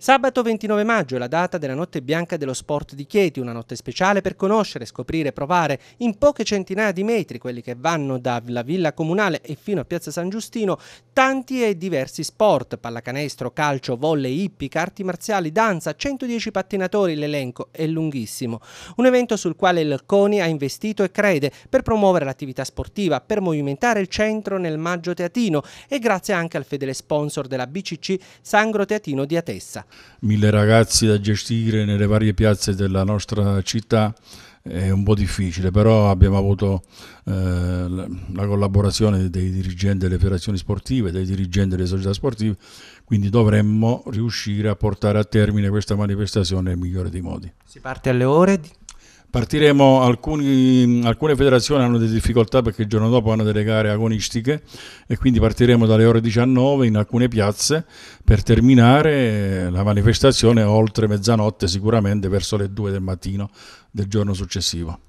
Sabato 29 maggio è la data della Notte Bianca dello Sport di Chieti, una notte speciale per conoscere, scoprire, provare in poche centinaia di metri, quelli che vanno dalla Villa Comunale e fino a Piazza San Giustino, tanti e diversi sport, pallacanestro, calcio, volle, ippica, arti marziali, danza, 110 pattinatori, l'elenco è lunghissimo. Un evento sul quale il CONI ha investito e crede per promuovere l'attività sportiva, per movimentare il centro nel Maggio Teatino e grazie anche al fedele sponsor della BCC Sangro Teatino di Atessa mille ragazzi da gestire nelle varie piazze della nostra città è un po' difficile, però abbiamo avuto eh, la collaborazione dei dirigenti delle federazioni sportive, dei dirigenti delle società sportive, quindi dovremmo riuscire a portare a termine questa manifestazione nel migliore dei modi. Si parte alle ore? Partiremo, alcuni, alcune federazioni hanno delle difficoltà perché il giorno dopo hanno delle gare agonistiche e quindi partiremo dalle ore 19 in alcune piazze per terminare eh, la manifestazione oltre mezzanotte sicuramente verso le 2 del mattino del giorno successivo.